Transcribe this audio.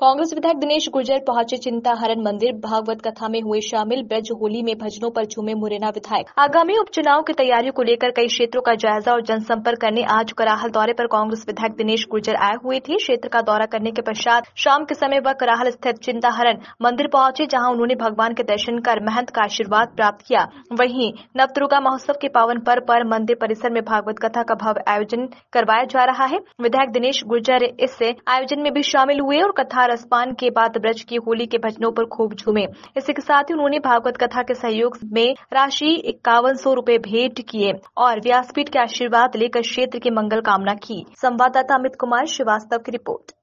कांग्रेस विधायक दिनेश गुर्जर पहुंचे चिंता हरण मंदिर भागवत कथा में हुए शामिल ब्रज होली में भजनों पर झूमे मुरैना विधायक आगामी उपचुनाव की तैयारियों को लेकर कई क्षेत्रों का जायजा और जनसंपर्क करने आज कराहल दौरे पर कांग्रेस विधायक दिनेश गुर्जर आए हुए थे क्षेत्र का दौरा करने के पश्चात शाम के समय वह कराहल स्थित चिंता हरण मंदिर पहुंचे जहाँ उन्होंने भगवान के दर्शन कर महंत का आशीर्वाद प्राप्त किया वही नवदुर्गा महोत्सव के पावन पर्व पर मंदिर परिसर में भागवत कथा का भव्य आयोजन करवाया जा रहा है विधायक दिनेश गुर्जर इस आयोजन में भी शामिल हुए और कथा स्पान के बाद ब्रज की होली के भजनों पर खूब झूमे इसी के साथ ही उन्होंने भागवत कथा के सहयोग में राशि इक्यावन सौ रूपए भेंट किए और व्यासपीठ के आशीर्वाद लेकर क्षेत्र के मंगल कामना की संवाददाता अमित कुमार श्रीवास्तव की रिपोर्ट